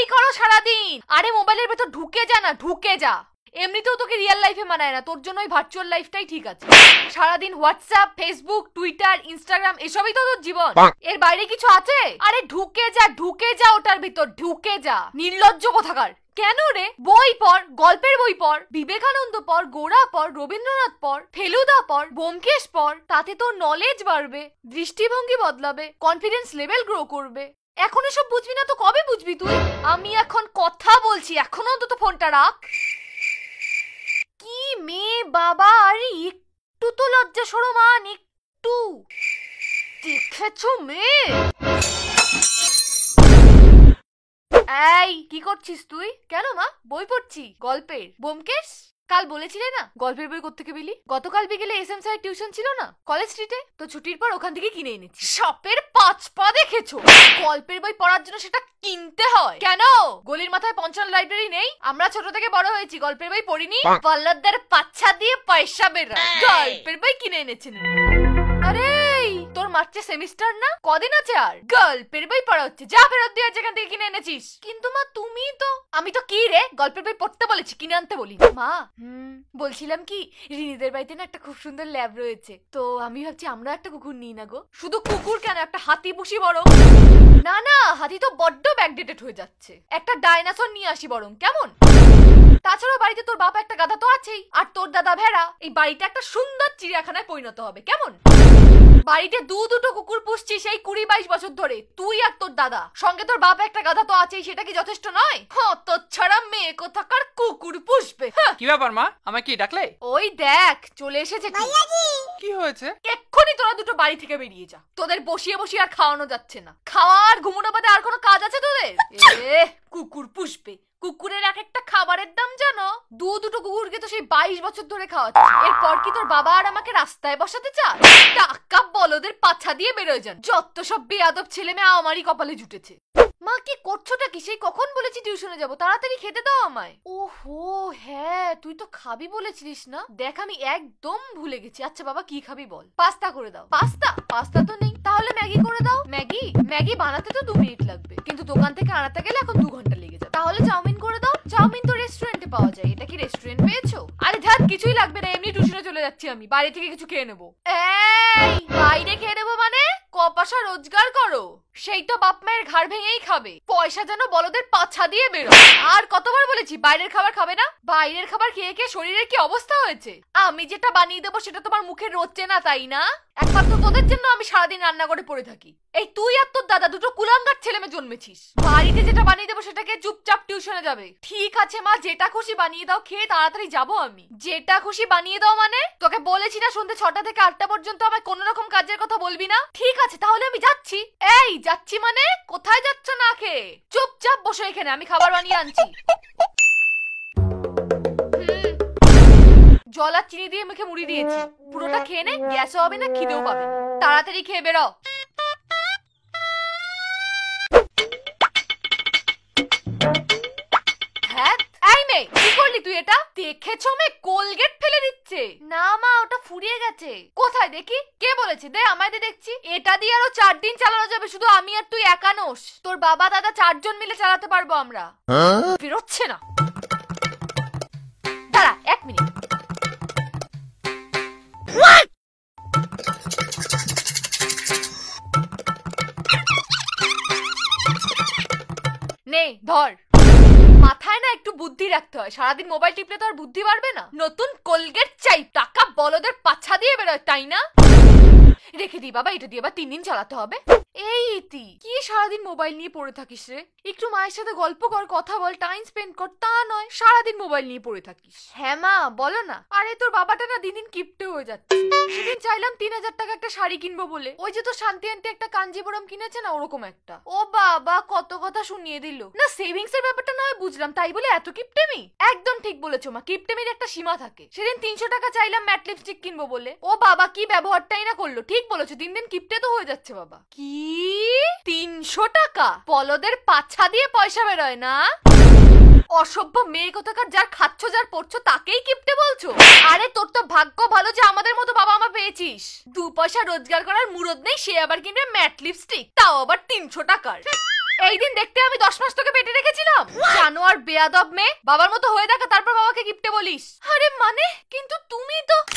যাই করো সারাদিন আরে মোবাইলের ভেতর ঢুকে যা না ঢুকে যা এমনিতেও তোকে রিয়েল লাইফে মানায় না তোর জন্য ওই ভার্চুয়াল লাইফটাই ঠিক আছে সারাদিন হোয়াটসঅ্যাপ ফেসবুক টুইটার ইনস্টাগ্রাম এসবই তো তোর জীবন এর বাইরে কিছু আছে আরে ঢুকে যা ঢুকে যা ওটার ভিতর ঢুকে যা নির্লজ্জ কোথাকার কেন রে বই পড় গল্পের বই পড় বিবেকানন্দ পর গোড়া পর রবীন্দ্রনাথ পর ফেলুদা পর ব্যোমকেশ পর তাতে তোর নলেজ বাড়বে দৃষ্টিভঙ্গি বদলাবে কনফিডেন্স লেভেল গ্রো করবে এখন এসব বুঝবি না তো কবে বুঝবি তুই আমি এখন কথা বলছি এখন অন্তত ফোনটা রাখ কি মেয়ে বাবা আরে একটু তো লজ্জা মান একটু দেখেছ মেয়ে এই কি করছিস তুই কেন মা বই পড়ছি গল্পের বোমকেশ কাল বলেছিলে না গল্পের বই কোথেকে বিলি গতকাল বিকেলে এস এম স্যার টিউশন ছিল না কলেজ স্ট্রিটে তো ছুটির পর ওখান থেকে কিনে এনেছি শপের পাঁচ পা দেখেছো গল্পের বই পড়ার জন্য সেটা কিনতে হয় কেন গলির মাথায় পঞ্চল লাইব্রেরি নেই আমরা ছোট থেকে বড় হয়েছি গল্পের বই পড়িনি পাল্লাদার পাচ্ছা দিয়ে পয়সা বের হ্যাঁ। গল্পের বই কিনে এনেছেন মার্চে সেমিস্টার না কদিন আছে আর গল্পের বই পড়া হচ্ছে যা ফেরত দিয়ে যেখান থেকে কিনে এনেছিস কিন্তু মা তুমি তো আমি তো কি রে গল্পের বই পড়তে বলেছি কিনে আনতে বলি মা হুম বলছিলাম কি রিনিদের বাড়িতে না একটা খুব সুন্দর ল্যাব রয়েছে তো আমি ভাবছি আমরা একটা কুকুর নিই না গো শুধু কুকুর কেন একটা হাতি পুষি বড় না না হাতি তো বড্ড ব্যাকডেটেড হয়ে যাচ্ছে একটা ডাইনাসর নিয়ে আসি বরং কেমন তাছাড়া বাড়িতে তোর বাবা একটা গাধা তো আছেই আর তোর দাদা ভেড়া এই বাড়িটা একটা সুন্দর চিড়িয়াখানায় পরিণত হবে কেমন বাড়িতে দু দুটো কুকুর পুষছিস সেই কুড়ি বাইশ বছর ধরে তুই আর তোর দাদা সঙ্গে তোর বাপ একটা গাধা তো আছেই সেটা কি যথেষ্ট নয় হ হ্যাঁ, তোর ছাড়া মেয়ে কোথাকার কুকুর পুষবে হ্যাঁ। কি ব্যাপার মা আমায় কি ডাকলে ওই দেখ চলে এসেছে কি। কি হয়েছে এক্ষুনি তোরা দুটো বাড়ি থেকে বেরিয়ে যা তোদের বসিয়ে বসিয়ে আর খাওয়ানো যাচ্ছে না খাওয়া আর ঘুমোনো বাদে আর কোনো কাজ আছে তোদের আচ্ছা! এ কুকুর পুষবে কুকুরের এক একটা খাবারের দাম জানো দু দুটো কুকুরকে তো সেই বাইশ বছর ধরে খাওয়াচ্ছে এরপর কি তোর বাবা আর আমাকে রাস্তায় বসাতে চা টাকা বলদের পাছা দিয়ে বেরোয় যান যত সব বেয়াদব ছেলে মেয়ে আমারই কপালে জুটেছে মা কি করছোটা কি সেই কখন বলেছি টিউশনে তাড়াতাড়ি খেতে দাও আমায় ওহো হ্যাঁ তুই তো খাবি বলেছিলিস না দেখ আমি একদম ভুলে গেছি আচ্ছা বাবা কি খাবি বল পাস্তা করে দাও পাস্তা পাস্তা তো নেই তাহলে ম্যাগি করে দাও ম্যাগি ম্যাগি বানাতে তো দু মিনিট লাগবে কিন্তু দোকান থেকে আনাতে গেলে এখন কি রেস্টুরেন্ট পেয়েছো আরে ধ্যাত কিছুই লাগবে না এমনি টুশনে চলে যাচ্ছি আমি বাড়ি থেকে কিছু খেয়ে নেবো এই বাইরে খেয়ে নেবো মানে কপাশা রোজগার করো সেই তো বাপ মায়ের ঘাড় ভেঙেই খাবে পয়সা যেন বলদের পাছা দিয়ে বেরো আর কতবার বলেছি বাইরের খাবার খাবে না বাইরের খাবার খেয়ে খেয়ে শরীরের কি অবস্থা হয়েছে আমি যেটা বানিয়ে দেবো সেটা তোমার মুখে রোচে না তাই না একমাত্র তোদের জন্য আমি সারাদিন রান্না করে পড়ে থাকি এই তুই আর তোর দাদা দুটো কুলাঙ্গার ছেলে মেয়ে জন্মেছিস বাড়িতে যেটা বানিয়ে দেবো সেটাকে চুপচাপ টিউশনে যাবে ঠিক আছে মা যেটা খুশি বানিয়ে দাও খেয়ে তাড়াতাড়ি যাবো আমি যেটা খুশি বানিয়ে দাও মানে তোকে বলেছি না সন্ধ্যে ছটা থেকে আটটা পর্যন্ত আমার কোনো রকম কাজের কথা বলবি না ঠিক আছে তাহলে আমি যাচ্ছি এই যাচ্ছি মানে কোথায় যাচ্ছ না খেয়ে চুপচাপ বসে এখানে আমি খাবার বানিয়ে আনছি জল আর চিনি দিয়ে মুখে মুড়ি দিয়েছি পুরোটা খেয়ে নে গ্যাসও হবে না খিদেও পাবে তাড়াতাড়ি খেয়ে বেরো তুই এটা দেখেছো মে কোলগেট ফেলে দিচ্ছে না ফুরিয়ে গেছে কোথায় দেখি কে বলেছে দে আমায় দেখছি এটা দিয়ে আরো চার দিন চালানো যাবে শুধু আমি আর তুই একা নোস তোর বাবা দাদা চারজন মিলে চালাতে পারবো আমরা হ্যাঁ? বেরোচ্ছে না দাঁড়া এক মিনিট ধর মাথায় না একটু বুদ্ধি রাখতে হয় সারাদিন মোবাইল টিপলে তো আর বুদ্ধি বাড়বে না নতুন কোলগেট চাই টাকা বলদের পাছা দিয়ে বেরোয় তাই না রেখে দিই বাবা এটা দিয়ে আবার তিন দিন চালাতে হবে এই ইতি কি সারাদিন মোবাইল নিয়ে পড়ে থাকিস রে একটু মায়ের সাথে গল্প কর কথা বল টাইম স্পেন্ড কর তা নয় সারাদিন মোবাইল নিয়ে পড়ে থাকিস হ্যাঁ মা বলো না আরে তোর বাবাটা না দিন দিন কিপ্টে হয়ে যাচ্ছে সেদিন চাইলাম তিন হাজার টাকা একটা শাড়ি কিনবো বলে ওই যে তো শান্তি আনতে একটা কাঞ্জিবরম কিনেছে না ওরকম একটা ও বাবা কত কথা শুনিয়ে দিল না সেভিংস এর ব্যাপারটা নয় বুঝলাম তাই বলে এত কিপ্টেমি একদম ঠিক বলেছো মা কিপ্টেমির একটা সীমা থাকে সেদিন তিনশো টাকা চাইলাম ম্যাট লিপস্টিক কিনবো বলে ও বাবা কি ব্যবহারটাই না করলো ঠিক বলেছো দিন দিন কিপ্টে তো হয়ে যাচ্ছে বাবা কি কি তিনশো টাকা পলদের পাছা দিয়ে পয়সা বেরোয় না অসভ্য মেয়ে কোথাকার যার খাচ্ছ যার পড়ছো তাকেই কিপটে বলছো আরে তোর তো ভাগ্য ভালো যে আমাদের মতো বাবা মা পেয়েছিস দু পয়সা রোজগার করার মুরদ নেই সে আবার কিনবে ম্যাট লিপস্টিক তাও আবার তিনশো টাকার এই দিন দেখতে আমি দশ মাস তোকে পেটে রেখেছিলাম জানো আর বেয়াদব মেয়ে বাবার মতো হয়ে দেখা তারপর বাবাকে গিফটে বলিস আরে মানে কিন্তু তুমি তো